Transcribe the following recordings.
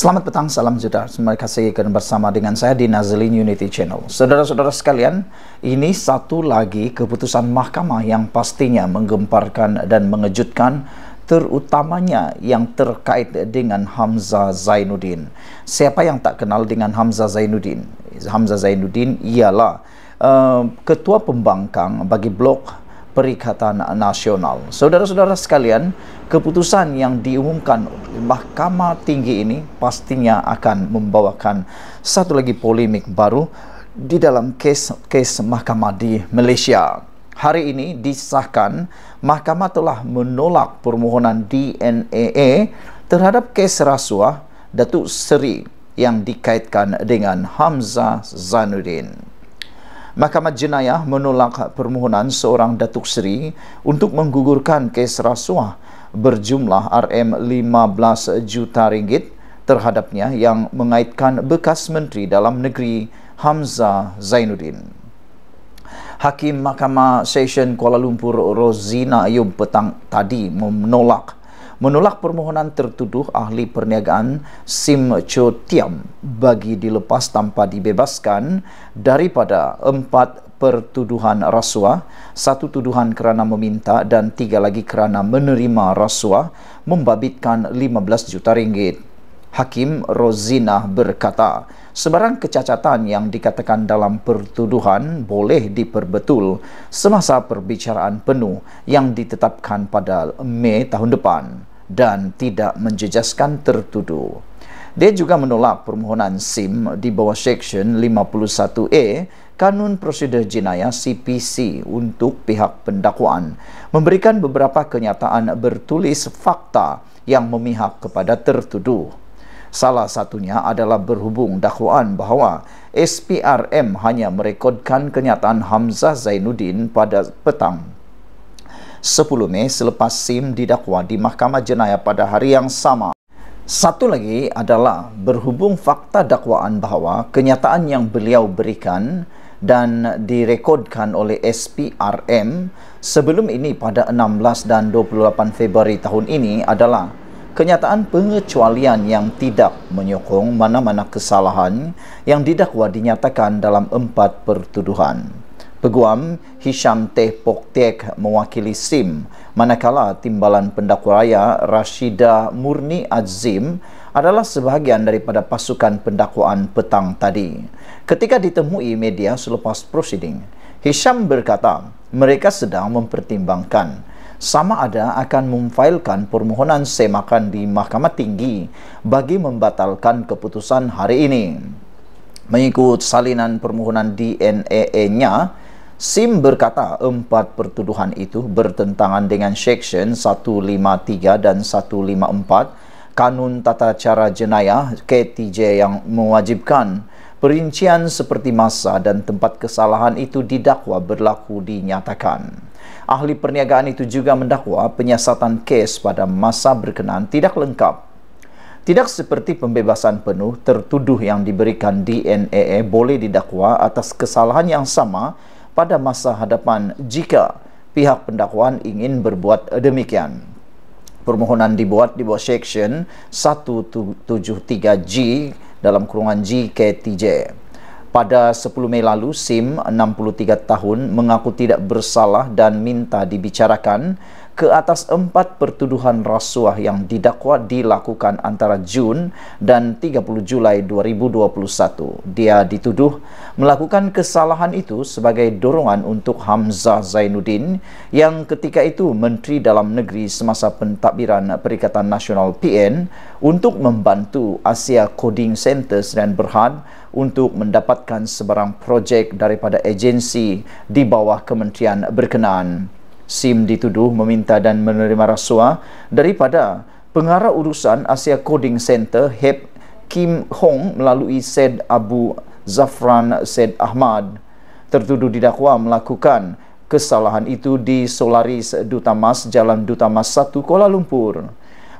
Selamat petang, salam sejahtera. semoga kasih kerana bersama dengan saya di Nazlin Unity Channel. Saudara-saudara sekalian, ini satu lagi keputusan mahkamah yang pastinya menggemparkan dan mengejutkan terutamanya yang terkait dengan Hamzah Zainuddin. Siapa yang tak kenal dengan Hamzah Zainuddin? Hamzah Zainuddin ialah uh, ketua pembangkang bagi blok Perikatan Nasional. Saudara-saudara sekalian, keputusan yang diumumkan oleh Mahkamah Tinggi ini pastinya akan membawakan satu lagi polemik baru di dalam kes-kes mahkamah di Malaysia. Hari ini disahkan mahkamah telah menolak permohonan DNAA terhadap kes rasuah Datuk Seri yang dikaitkan dengan Hamzah Zanuddin. Mahkamah Jenayah menolak permohonan seorang Datuk Seri untuk menggugurkan kes rasuah berjumlah RM15 juta ringgit terhadapnya yang mengaitkan bekas Menteri Dalam Negeri Hamzah Zainuddin. Hakim Mahkamah Session Kuala Lumpur Rozina Ayub petang tadi menolak menolak permohonan tertuduh ahli perniagaan Sim Cho Tiam bagi dilepas tanpa dibebaskan daripada empat pertuduhan rasuah, satu tuduhan kerana meminta dan tiga lagi kerana menerima rasuah membabitkan 15 juta ringgit. Hakim Rozina berkata, sebarang kecacatan yang dikatakan dalam pertuduhan boleh diperbetul semasa perbicaraan penuh yang ditetapkan pada Mei tahun depan dan tidak menjejaskan tertuduh. Dia juga menolak permohonan SIM di bawah Seksyen 51A Kanun Prosedur Jenayah CPC untuk pihak pendakwaan memberikan beberapa kenyataan bertulis fakta yang memihak kepada tertuduh. Salah satunya adalah berhubung dakwaan bahawa SPRM hanya merekodkan kenyataan Hamzah Zainuddin pada petang 10 Mei selepas SIM didakwa di Mahkamah Jenayah pada hari yang sama. Satu lagi adalah berhubung fakta dakwaan bahawa kenyataan yang beliau berikan dan direkodkan oleh SPRM sebelum ini pada 16 dan 28 Februari tahun ini adalah kenyataan pengecualian yang tidak menyokong mana-mana kesalahan yang didakwa dinyatakan dalam empat pertuduhan. Peguam Hisham Teh Poktek mewakili SIM manakala Timbalan Pendakwa Raya Rashida Murni Azim adalah sebahagian daripada pasukan pendakwaan petang tadi. Ketika ditemui media selepas prosiding, Hisham berkata mereka sedang mempertimbangkan sama ada akan memfailkan permohonan semakan di Mahkamah Tinggi bagi membatalkan keputusan hari ini. Mengikut salinan permohonan dna nya Sim berkata empat pertuduhan itu bertentangan dengan Seksyen 153 dan 154 Kanun Tata Cara Jenayah KTJ yang mewajibkan perincian seperti masa dan tempat kesalahan itu didakwa berlaku dinyatakan. Ahli perniagaan itu juga mendakwa penyiasatan kes pada masa berkenaan tidak lengkap. Tidak seperti pembebasan penuh, tertuduh yang diberikan DNAE boleh didakwa atas kesalahan yang sama pada masa hadapan jika pihak pendakwaan ingin berbuat demikian. Permohonan dibuat di bawah Seksyen 173G dalam kurungan GKTJ. Pada 10 Mei lalu, Sim 63 tahun mengaku tidak bersalah dan minta dibicarakan ke atas empat pertuduhan rasuah yang didakwa dilakukan antara Jun dan 30 Julai 2021. Dia dituduh melakukan kesalahan itu sebagai dorongan untuk Hamzah Zainuddin yang ketika itu Menteri Dalam Negeri semasa pentadbiran Perikatan Nasional PN untuk membantu Asia Coding Centers dan Berhad untuk mendapatkan sebarang projek daripada agensi di bawah kementerian berkenaan. SIM dituduh meminta dan menerima rasuah daripada pengarah urusan Asia Coding Center HEP Kim Hong melalui Said Abu Zafran Said Ahmad. Tertuduh didakwa melakukan kesalahan itu di Solaris Duta Mas Jalan Duta Mas 1 Kuala Lumpur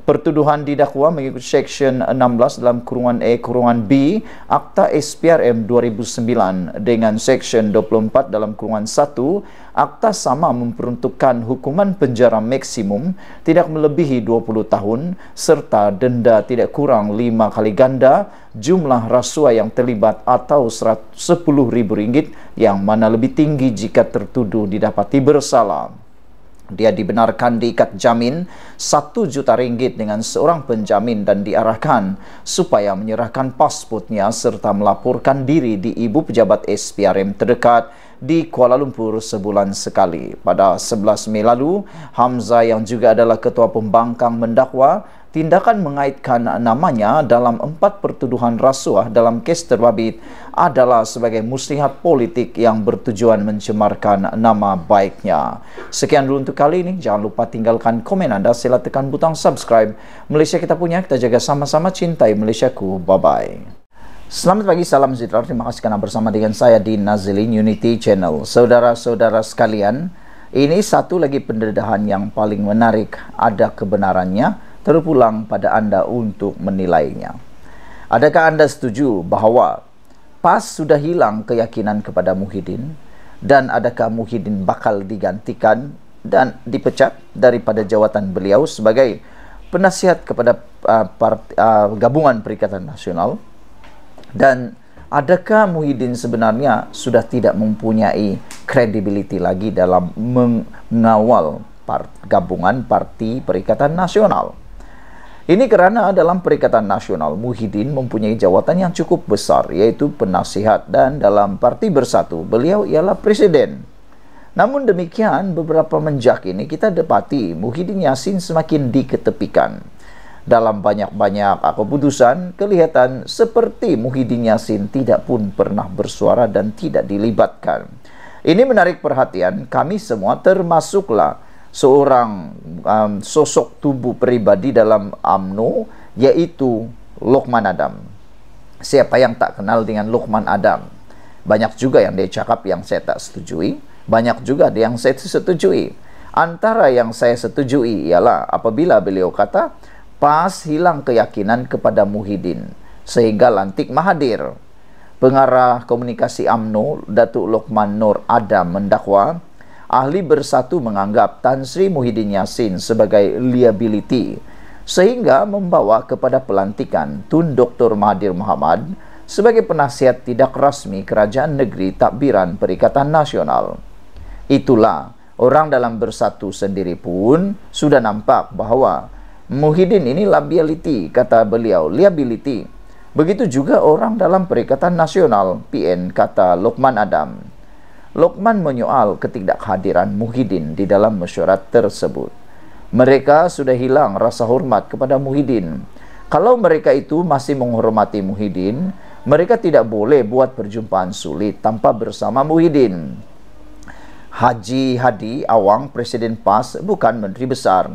pertuduhan didakwa mengikut Seksyen 16 dalam kurungan A kurungan B Akta SPRM 2009 dengan Seksyen 24 dalam kurungan 1 Akta sama memperuntukkan hukuman penjara maksimum tidak melebihi 20 tahun serta denda tidak kurang 5 kali ganda jumlah rasuah yang terlibat atau RM10,000 yang mana lebih tinggi jika tertuduh didapati bersalah. Dia dibenarkan diikat jamin satu juta ringgit dengan seorang penjamin dan diarahkan supaya menyerahkan pasportnya serta melaporkan diri di ibu pejabat SPRM terdekat di Kuala Lumpur sebulan sekali. Pada 11 Mei lalu, Hamzah yang juga adalah ketua pembangkang mendakwa tindakan mengaitkan namanya dalam empat pertuduhan rasuah dalam kes terbabit adalah sebagai muslihat politik yang bertujuan mencemarkan nama baiknya. Sekian dulu untuk kali ini. Jangan lupa tinggalkan komen anda. Sila tekan butang subscribe. Malaysia kita punya. Kita jaga sama-sama cintai Malaysia ku. Bye-bye. Selamat pagi, salam sejahtera. Terima kasih kerana bersama dengan saya di Nazilin Unity Channel. Saudara-saudara sekalian, ini satu lagi pendedahan yang paling menarik. Ada kebenarannya. Kebenarannya terpulang pada anda untuk menilainya. Adakah anda setuju bahawa PAS sudah hilang keyakinan kepada Muhyiddin dan adakah Muhyiddin bakal digantikan dan dipecat daripada jawatan beliau sebagai penasihat kepada uh, part, uh, gabungan Perikatan Nasional dan adakah Muhyiddin sebenarnya sudah tidak mempunyai kredibiliti lagi dalam mengawal part, gabungan parti Perikatan Nasional? Ini kerana dalam Perikatan Nasional, Muhyiddin mempunyai jawatan yang cukup besar, yaitu penasihat dan dalam Parti Bersatu, beliau ialah Presiden. Namun demikian, beberapa menjak ini kita dapati Muhyiddin Yassin semakin diketepikan. Dalam banyak-banyak keputusan, kelihatan seperti Muhyiddin Yassin tidak pun pernah bersuara dan tidak dilibatkan. Ini menarik perhatian kami semua termasuklah seorang um, sosok tubuh pribadi dalam UMNO yaitu Lokman Adam. Siapa yang tak kenal dengan Lokman Adam? Banyak juga yang dia cakap yang saya tak setujui, banyak juga yang saya setujui. Antara yang saya setujui ialah apabila beliau kata, PAS hilang keyakinan kepada Muhyiddin sehingga lantik Mahathir. Pengarah komunikasi AMNO, Datuk Lokman Nur Adam mendakwa ahli bersatu menganggap Tan Sri Muhyiddin Yassin sebagai liability sehingga membawa kepada pelantikan Tun Dr. Mahathir Mohamad sebagai penasihat tidak rasmi Kerajaan Negeri Takbiran Perikatan Nasional. Itulah, orang dalam bersatu sendiri pun sudah nampak bahawa Muhyiddin ini liability, kata beliau, liability. Begitu juga orang dalam Perikatan Nasional, PN, kata Lokman Adam. Lokman menyoal ketidakhadiran Muhyiddin di dalam mesyuarat tersebut. Mereka sudah hilang rasa hormat kepada Muhyiddin. Kalau mereka itu masih menghormati Muhyiddin, mereka tidak boleh buat perjumpaan sulit tanpa bersama Muhyiddin. Haji Hadi Awang, Presiden PAS, bukan Menteri Besar.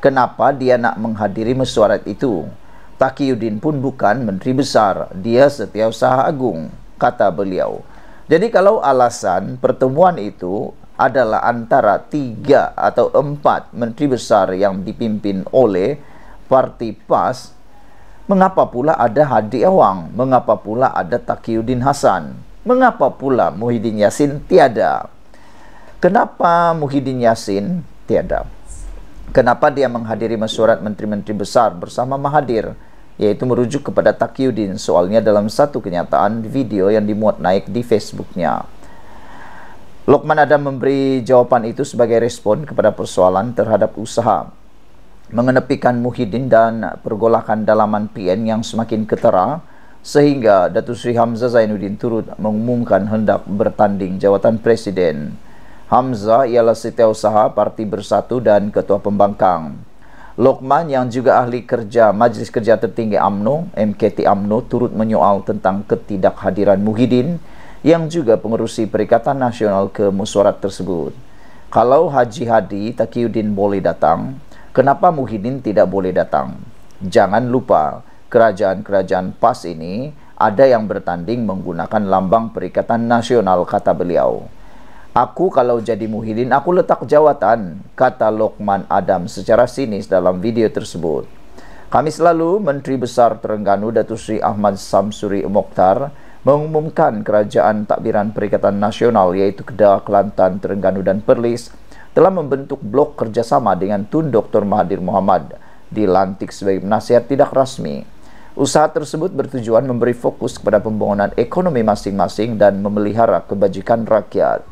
Kenapa dia nak menghadiri mesyuarat itu? Takiuddin pun bukan Menteri Besar. Dia setiausaha agung, kata beliau. Jadi kalau alasan pertemuan itu adalah antara tiga atau empat menteri besar yang dipimpin oleh partai PAS, mengapa pula ada Hadi Awang? Mengapa pula ada Takiyuddin Hasan? Mengapa pula Muhyiddin Yassin tiada? Kenapa Muhyiddin Yassin tiada? Kenapa dia menghadiri mesyuarat menteri-menteri besar bersama Mahathir? yaitu merujuk kepada Takyudin soalnya dalam satu kenyataan video yang dimuat naik di Facebooknya. Lokman Adam memberi jawaban itu sebagai respon kepada persoalan terhadap usaha mengenepikan Muhyiddin dan pergolakan dalaman PN yang semakin ketara sehingga Datu Sri Hamzah Zainuddin turut mengumumkan hendak bertanding jawatan Presiden. Hamzah ialah setiausaha Parti Bersatu dan Ketua Pembangkang. Lokman yang juga ahli kerja Majlis Kerja Tertinggi AMNO, MKT AMNO turut menyoal tentang ketidakhadiran Muhyiddin yang juga pengerusi Perikatan Nasional ke mesyuarat tersebut. Kalau Haji Hadi Takiuddin boleh datang, kenapa Muhyiddin tidak boleh datang? Jangan lupa, kerajaan-kerajaan PAS ini ada yang bertanding menggunakan lambang Perikatan Nasional, kata beliau. Aku kalau jadi Muhyiddin, aku letak jawatan, kata Lokman Adam secara sinis dalam video tersebut. Kami selalu, Menteri Besar Terengganu Datu Sri Ahmad Samsuri Mokhtar mengumumkan Kerajaan Takbiran Perikatan Nasional iaitu Kedah, Kelantan, Terengganu dan Perlis telah membentuk blok kerjasama dengan Tun Dr. Mahathir Mohamad dilantik sebagai penasihat tidak rasmi. Usaha tersebut bertujuan memberi fokus kepada pembangunan ekonomi masing-masing dan memelihara kebajikan rakyat.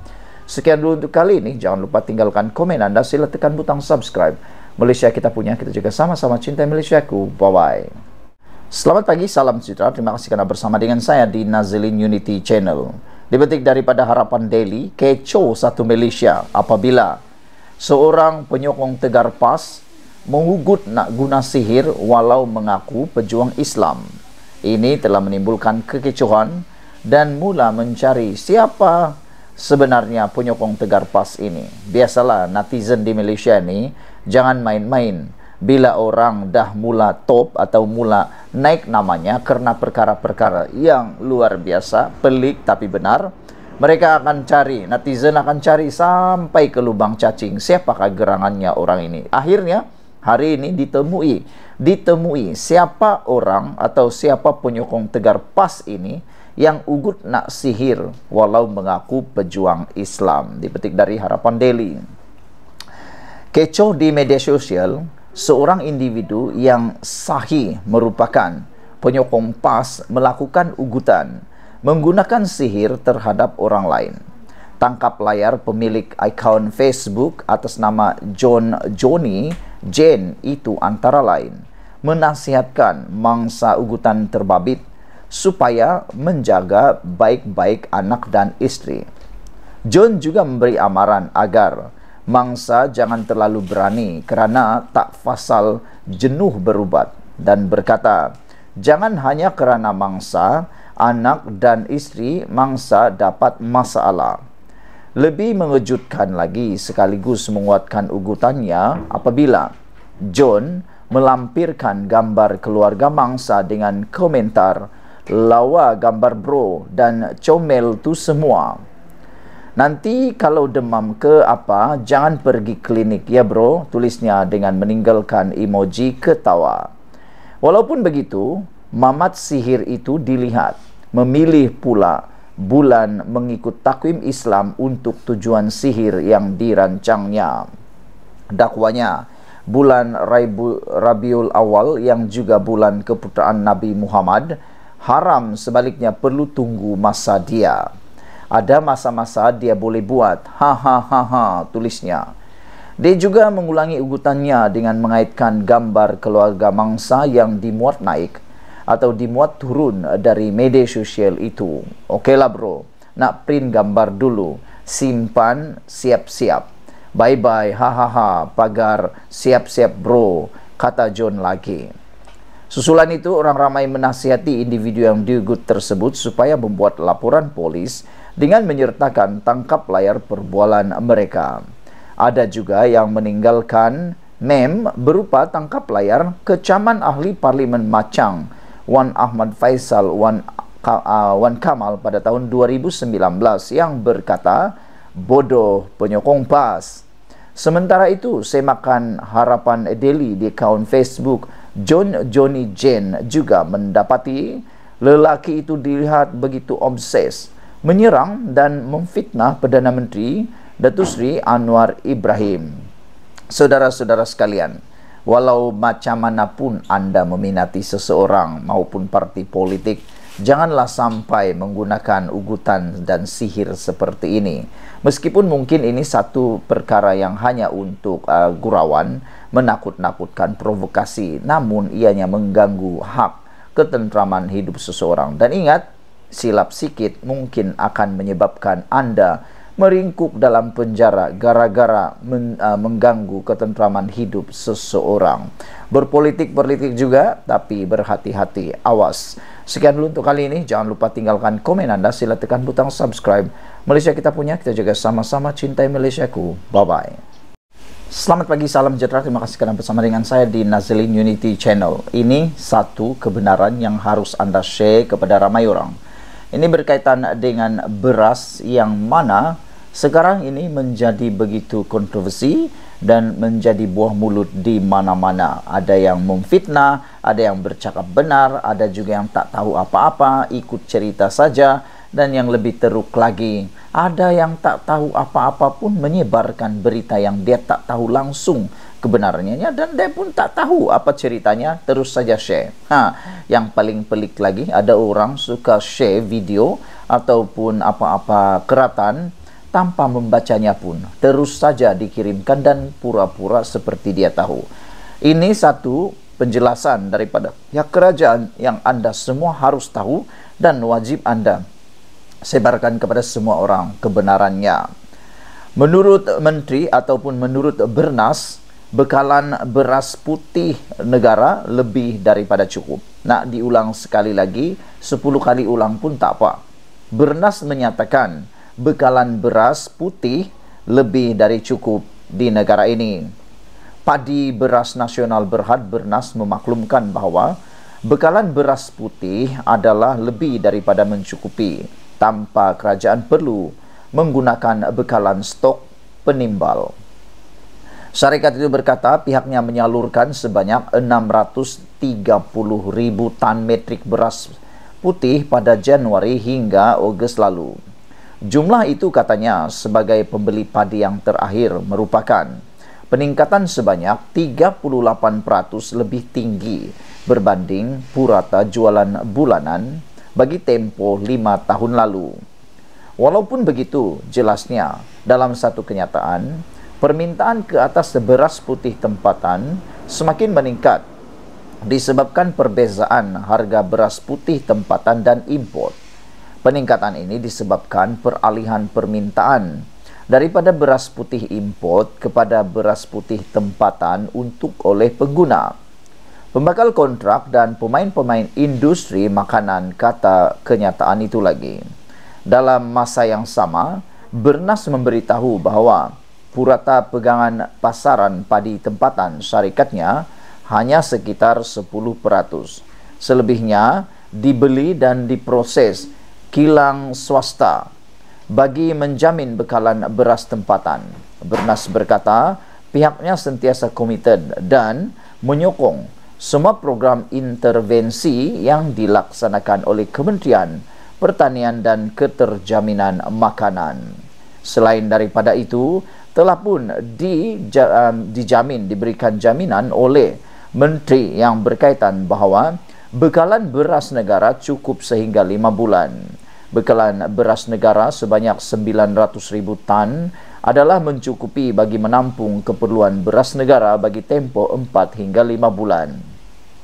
Sekian dulu untuk kali ini. Jangan lupa tinggalkan komen Anda. Sila tekan butang subscribe. Malaysia kita punya. Kita juga sama-sama cinta Malaysia ku. Bye-bye. Selamat pagi. Salam sejahtera. Terima kasih kerana bersama dengan saya di Nazilin Unity Channel. Dibetik daripada harapan daily, kecoh satu Malaysia apabila seorang penyokong tegar pas mengugut nak guna sihir walau mengaku pejuang Islam. Ini telah menimbulkan kekecohan dan mula mencari siapa sebenarnya penyokong tegar PAS ini? Biasalah netizen di Malaysia ni jangan main-main bila orang dah mula top atau mula naik namanya kerana perkara-perkara yang luar biasa, pelik tapi benar. Mereka akan cari, netizen akan cari sampai ke lubang cacing siapakah gerangannya orang ini. Akhirnya hari ini ditemui, ditemui siapa orang atau siapa penyokong tegar PAS ini yang ugut nak sihir walau mengaku pejuang Islam dipetik dari Harapan Daily kecoh di media sosial seorang individu yang sahih merupakan penyokong PAS melakukan ugutan menggunakan sihir terhadap orang lain tangkap layar pemilik akaun Facebook atas nama John Joni Jane itu antara lain menasihatkan mangsa ugutan terbabit supaya menjaga baik-baik anak dan istri. John juga memberi amaran agar mangsa jangan terlalu berani kerana tak fasal jenuh berubat dan berkata, jangan hanya kerana mangsa, anak dan istri mangsa dapat masalah. Lebih mengejutkan lagi sekaligus menguatkan ugutannya apabila John melampirkan gambar keluarga mangsa dengan komentar, lawa gambar bro dan comel tu semua. Nanti kalau demam ke apa, jangan pergi klinik ya bro, tulisnya dengan meninggalkan emoji ketawa. Walaupun begitu, mamat sihir itu dilihat, memilih pula bulan mengikut takwim Islam untuk tujuan sihir yang dirancangnya. Dakwanya, bulan Rabiul Awal yang juga bulan keputaan Nabi Muhammad, haram sebaliknya perlu tunggu masa dia. Ada masa-masa dia boleh buat, ha ha ha ha tulisnya. Dia juga mengulangi ugutannya dengan mengaitkan gambar keluarga mangsa yang dimuat naik atau dimuat turun dari media sosial itu. Okeylah bro, nak print gambar dulu, simpan siap-siap. Bye bye, ha ha ha, pagar siap-siap bro, kata John lagi. Susulan itu, orang ramai menasihati individu yang diugut tersebut supaya membuat laporan polis dengan menyertakan tangkap layar perbualan mereka. Ada juga yang meninggalkan mem berupa tangkap layar kecaman ahli parlimen Macang, Wan Ahmad Faisal Wan, uh, Wan Kamal pada tahun 2019 yang berkata, bodoh penyokong PAS. Sementara itu, semakan harapan Deli di akun Facebook, John Johnny Jane juga mendapati lelaki itu dilihat begitu obses menyerang dan memfitnah Perdana Menteri Datuk Sri Anwar Ibrahim. Saudara-saudara sekalian, walau macam mana pun anda meminati seseorang maupun parti politik, janganlah sampai menggunakan ugutan dan sihir seperti ini. Meskipun mungkin ini satu perkara yang hanya untuk uh, gurauan, menakut-nakutkan provokasi, namun ianya mengganggu hak ketentraman hidup seseorang. Dan ingat, silap sikit mungkin akan menyebabkan Anda meringkuk dalam penjara gara-gara men, uh, mengganggu ketentraman hidup seseorang. Berpolitik-politik juga, tapi berhati-hati, awas. Sekian dulu untuk kali ini. Jangan lupa tinggalkan komen Anda. Sila tekan butang subscribe. Malaysia kita punya. Kita jaga sama-sama cintai Malaysia ku. Bye-bye. Selamat pagi, salam sejahtera. Terima kasih kerana bersama dengan saya di Nazlin Unity Channel. Ini satu kebenaran yang harus anda share kepada ramai orang. Ini berkaitan dengan beras yang mana sekarang ini menjadi begitu kontroversi dan menjadi buah mulut di mana-mana. Ada yang memfitnah, ada yang bercakap benar, ada juga yang tak tahu apa-apa, ikut cerita saja. Dan yang lebih teruk lagi, ada yang tak tahu apa-apa pun menyebarkan berita yang dia tak tahu langsung kebenarannya ya, dan dia pun tak tahu apa ceritanya terus saja share. Ha, yang paling pelik lagi ada orang suka share video ataupun apa-apa keratan tanpa membacanya pun terus saja dikirimkan dan pura-pura seperti dia tahu. Ini satu penjelasan daripada pihak kerajaan yang Anda semua harus tahu dan wajib Anda sebarkan kepada semua orang kebenarannya. Menurut menteri ataupun menurut Bernas, bekalan beras putih negara lebih daripada cukup. Nak diulang sekali lagi, 10 kali ulang pun tak apa. Bernas menyatakan, bekalan beras putih lebih dari cukup di negara ini. Padi Beras Nasional Berhad Bernas memaklumkan bahawa bekalan beras putih adalah lebih daripada mencukupi tanpa kerajaan perlu menggunakan bekalan stok penimbal. Syarikat itu berkata pihaknya menyalurkan sebanyak 630 ribu tan metrik beras putih pada Januari hingga Ogos lalu. Jumlah itu katanya sebagai pembeli padi yang terakhir merupakan peningkatan sebanyak 38% lebih tinggi berbanding purata jualan bulanan bagi tempo 5 tahun lalu. Walaupun begitu, jelasnya dalam satu kenyataan, permintaan ke atas beras putih tempatan semakin meningkat disebabkan perbezaan harga beras putih tempatan dan import. Peningkatan ini disebabkan peralihan permintaan daripada beras putih import kepada beras putih tempatan untuk oleh pengguna. Pembakal kontrak dan pemain-pemain industri makanan kata kenyataan itu lagi. Dalam masa yang sama, Bernas memberitahu bahwa purata pegangan pasaran padi tempatan syarikatnya hanya sekitar 10%. Selebihnya dibeli dan diproses kilang swasta bagi menjamin bekalan beras tempatan. Bernas berkata, pihaknya sentiasa komited dan menyokong semua program intervensi yang dilaksanakan oleh Kementerian Pertanian dan Keterjaminan Makanan. Selain daripada itu, telah pun um, dijamin diberikan jaminan oleh menteri yang berkaitan bahawa bekalan beras negara cukup sehingga lima bulan bekalan beras negara sebanyak 900,000 tan adalah mencukupi bagi menampung keperluan beras negara bagi tempoh 4 hingga 5 bulan.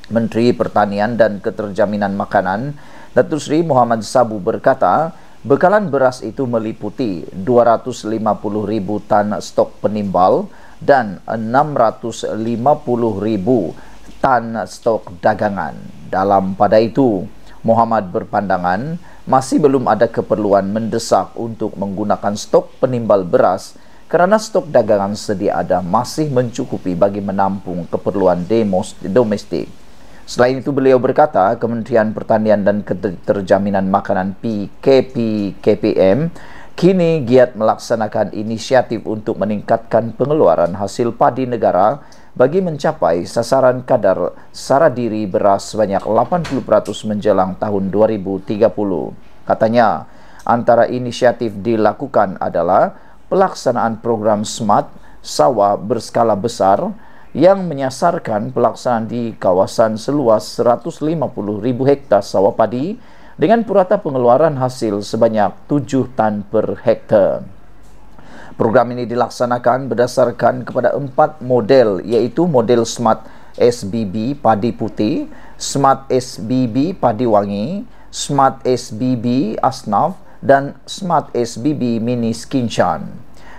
Menteri Pertanian dan Keterjaminan Makanan, Datuk Seri Muhammad Sabu berkata, bekalan beras itu meliputi 250,000 tan stok penimbal dan 650,000 tan stok dagangan. Dalam pada itu, Muhammad berpandangan, masih belum ada keperluan mendesak untuk menggunakan stok penimbal beras kerana stok dagangan sedia ada masih mencukupi bagi menampung keperluan demos domestik. Selain itu beliau berkata Kementerian Pertanian dan Keterjaminan Makanan PKP KPM kini giat melaksanakan inisiatif untuk meningkatkan pengeluaran hasil padi negara bagi mencapai sasaran kadar sara diri beras sebanyak 80% menjelang tahun 2030. Katanya, antara inisiatif dilakukan adalah pelaksanaan program SMART sawah berskala besar yang menyasarkan pelaksanaan di kawasan seluas 150,000 hektar sawah padi dengan purata pengeluaran hasil sebanyak 7 tan per hektar. Program ini dilaksanakan berdasarkan kepada empat model iaitu model Smart SBB Padi Putih, Smart SBB Padi Wangi, Smart SBB Asnaf dan Smart SBB Mini Skinchan.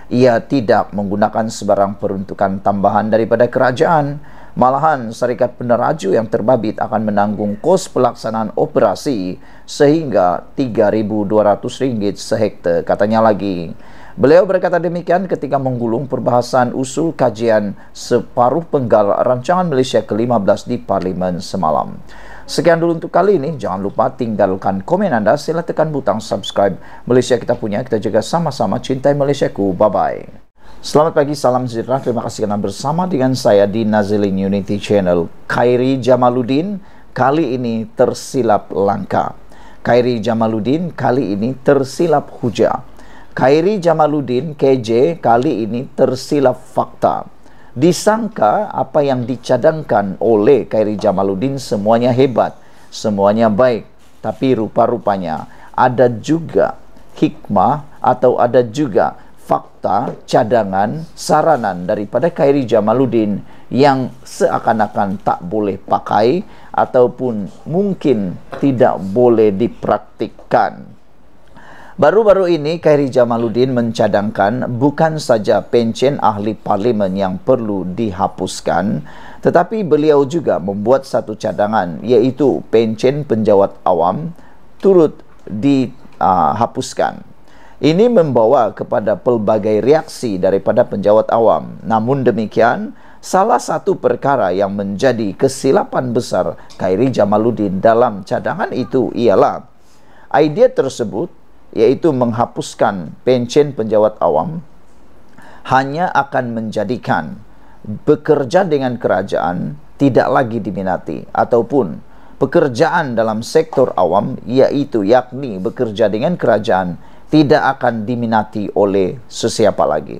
Ia tidak menggunakan sebarang peruntukan tambahan daripada kerajaan. Malahan syarikat peneraju yang terbabit akan menanggung kos pelaksanaan operasi sehingga RM3,200 sehekta katanya lagi. Beliau berkata demikian ketika menggulung perbahasan usul kajian separuh penggal rancangan Malaysia ke-15 di Parlimen semalam. Sekian dulu untuk kali ini. Jangan lupa tinggalkan komen anda. Sila tekan butang subscribe. Malaysia kita punya. Kita jaga sama-sama. Cintai Malaysia ku. Bye-bye. Selamat pagi, salam sejahtera. Terima kasih kerana bersama dengan saya di Nazilin Unity Channel. Khairi Jamaluddin kali ini tersilap langka. Khairi Jamaluddin kali ini tersilap hujah. Khairi Jamaluddin KJ kali ini tersilap fakta. Disangka apa yang dicadangkan oleh Khairi Jamaluddin semuanya hebat, semuanya baik. Tapi rupa-rupanya ada juga hikmah atau ada juga fakta cadangan saranan daripada Khairi Jamaluddin yang seakan-akan tak boleh pakai ataupun mungkin tidak boleh dipraktikkan. Baru-baru ini Khairi Jamaluddin mencadangkan bukan saja pencen ahli parlimen yang perlu dihapuskan tetapi beliau juga membuat satu cadangan iaitu pencen penjawat awam turut dihapuskan. Ah, ini membawa kepada pelbagai reaksi daripada penjawat awam. Namun demikian, salah satu perkara yang menjadi kesilapan besar Khairi Jamaluddin dalam cadangan itu ialah idea tersebut yaitu menghapuskan pencen penjawat awam hanya akan menjadikan bekerja dengan kerajaan tidak lagi diminati ataupun pekerjaan dalam sektor awam yaitu yakni bekerja dengan kerajaan tidak akan diminati oleh sesiapa lagi.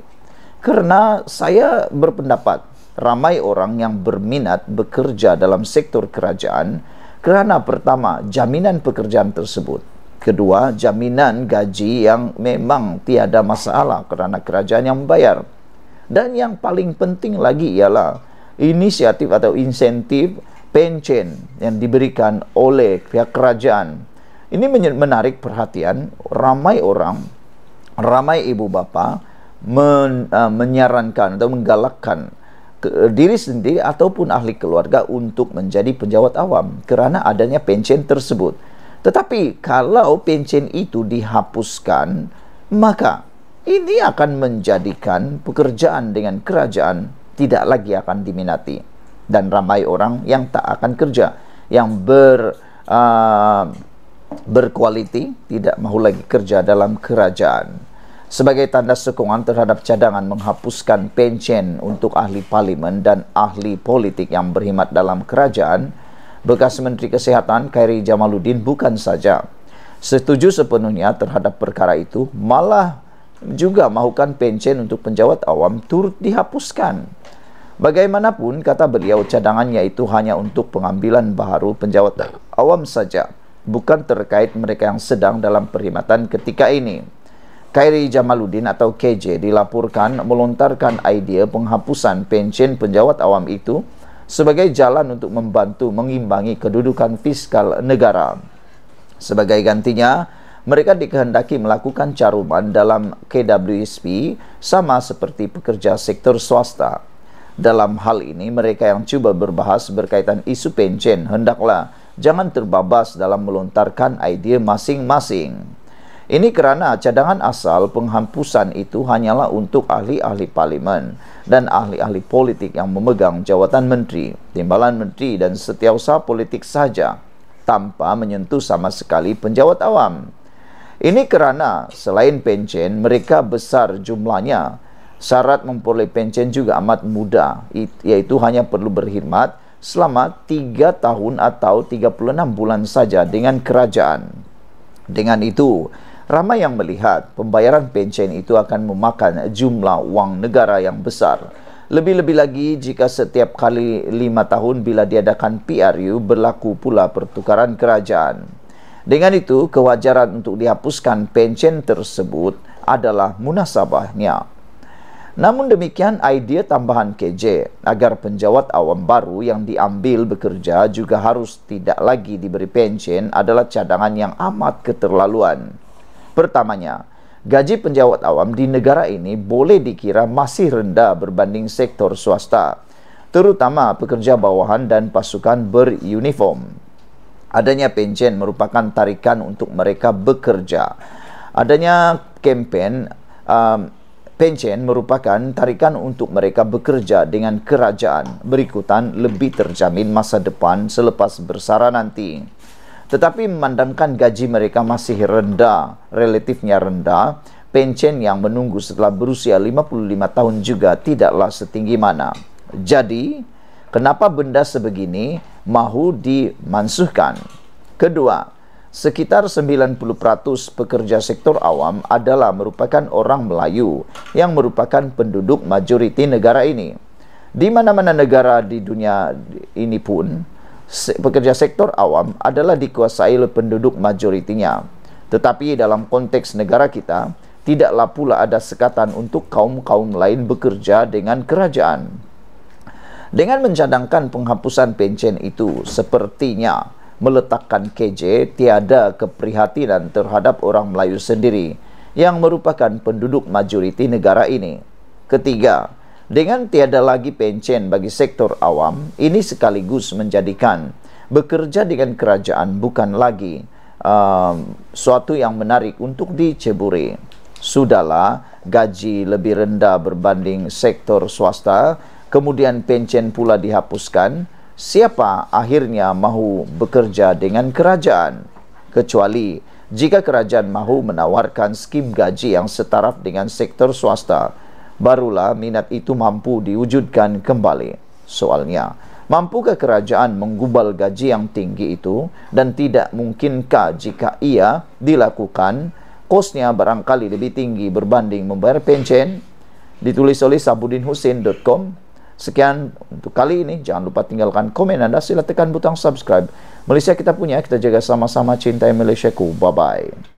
Karena saya berpendapat ramai orang yang berminat bekerja dalam sektor kerajaan kerana pertama, jaminan pekerjaan tersebut. Kedua, jaminan gaji yang memang tiada masalah kerana kerajaan yang membayar. Dan yang paling penting lagi ialah inisiatif atau insentif pencen yang diberikan oleh pihak kerajaan ini menarik perhatian ramai orang ramai ibu bapa men, uh, menyarankan atau menggalakkan ke, uh, diri sendiri ataupun ahli keluarga untuk menjadi penjawat awam kerana adanya pencen tersebut tetapi kalau pencen itu dihapuskan maka ini akan menjadikan pekerjaan dengan kerajaan tidak lagi akan diminati dan ramai orang yang tak akan kerja yang ber uh, berkualiti tidak mahu lagi kerja dalam kerajaan. Sebagai tanda sokongan terhadap cadangan menghapuskan pencen untuk ahli parlimen dan ahli politik yang berkhidmat dalam kerajaan, bekas Menteri Kesehatan Khairi Jamaluddin bukan saja setuju sepenuhnya terhadap perkara itu, malah juga mahukan pencen untuk penjawat awam turut dihapuskan. Bagaimanapun, kata beliau, cadangannya itu hanya untuk pengambilan baru penjawat awam saja bukan terkait mereka yang sedang dalam perkhidmatan ketika ini. Khairi Jamaluddin atau KJ dilaporkan melontarkan idea penghapusan pencen penjawat awam itu sebagai jalan untuk membantu mengimbangi kedudukan fiskal negara. Sebagai gantinya, mereka dikehendaki melakukan caruman dalam KWSP sama seperti pekerja sektor swasta. Dalam hal ini, mereka yang cuba berbahas berkaitan isu pencen hendaklah jangan terbabas dalam melontarkan idea masing-masing. Ini kerana cadangan asal penghampusan itu hanyalah untuk ahli-ahli parlimen dan ahli-ahli politik yang memegang jawatan menteri, timbalan menteri dan setiausaha politik saja tanpa menyentuh sama sekali penjawat awam. Ini kerana selain pencen, mereka besar jumlahnya. Syarat memperoleh pencen juga amat mudah, iaitu hanya perlu berkhidmat selama 3 tahun atau 36 bulan saja dengan kerajaan. Dengan itu, ramai yang melihat pembayaran pencen itu akan memakan jumlah wang negara yang besar. Lebih-lebih lagi jika setiap kali 5 tahun bila diadakan PRU berlaku pula pertukaran kerajaan. Dengan itu, kewajaran untuk dihapuskan pencen tersebut adalah munasabahnya. Namun demikian idea tambahan KJ agar penjawat awam baru yang diambil bekerja juga harus tidak lagi diberi pensyen adalah cadangan yang amat keterlaluan. Pertamanya, gaji penjawat awam di negara ini boleh dikira masih rendah berbanding sektor swasta, terutama pekerja bawahan dan pasukan beruniform. Adanya pensyen merupakan tarikan untuk mereka bekerja. Adanya kempen um, Pencen merupakan tarikan untuk mereka bekerja dengan kerajaan berikutan lebih terjamin masa depan selepas bersara nanti. Tetapi memandangkan gaji mereka masih rendah, relatifnya rendah, pencen yang menunggu setelah berusia 55 tahun juga tidaklah setinggi mana. Jadi, kenapa benda sebegini mahu dimansuhkan? Kedua, Sekitar 90% pekerja sektor awam adalah merupakan orang Melayu yang merupakan penduduk majoriti negara ini. Di mana-mana negara di dunia ini pun, pekerja sektor awam adalah dikuasai oleh penduduk majoritinya. Tetapi dalam konteks negara kita, tidaklah pula ada sekatan untuk kaum-kaum lain bekerja dengan kerajaan. Dengan mencadangkan penghapusan pencen itu, sepertinya meletakkan KJ tiada keprihatinan terhadap orang Melayu sendiri yang merupakan penduduk majoriti negara ini. Ketiga, dengan tiada lagi pencen bagi sektor awam, ini sekaligus menjadikan bekerja dengan kerajaan bukan lagi uh, suatu yang menarik untuk diceburi. Sudahlah gaji lebih rendah berbanding sektor swasta, kemudian pencen pula dihapuskan, siapa akhirnya mahu bekerja dengan kerajaan kecuali jika kerajaan mahu menawarkan skim gaji yang setaraf dengan sektor swasta barulah minat itu mampu diwujudkan kembali soalnya mampukah kerajaan menggubal gaji yang tinggi itu dan tidak mungkinkah jika ia dilakukan kosnya barangkali lebih tinggi berbanding membayar pencen ditulis oleh sabudinhusin.com Sekian untuk kali ini. Jangan lupa tinggalkan komen anda. Sila tekan butang subscribe. Malaysia kita punya. Kita jaga sama-sama cintai Malaysia ku. Bye-bye.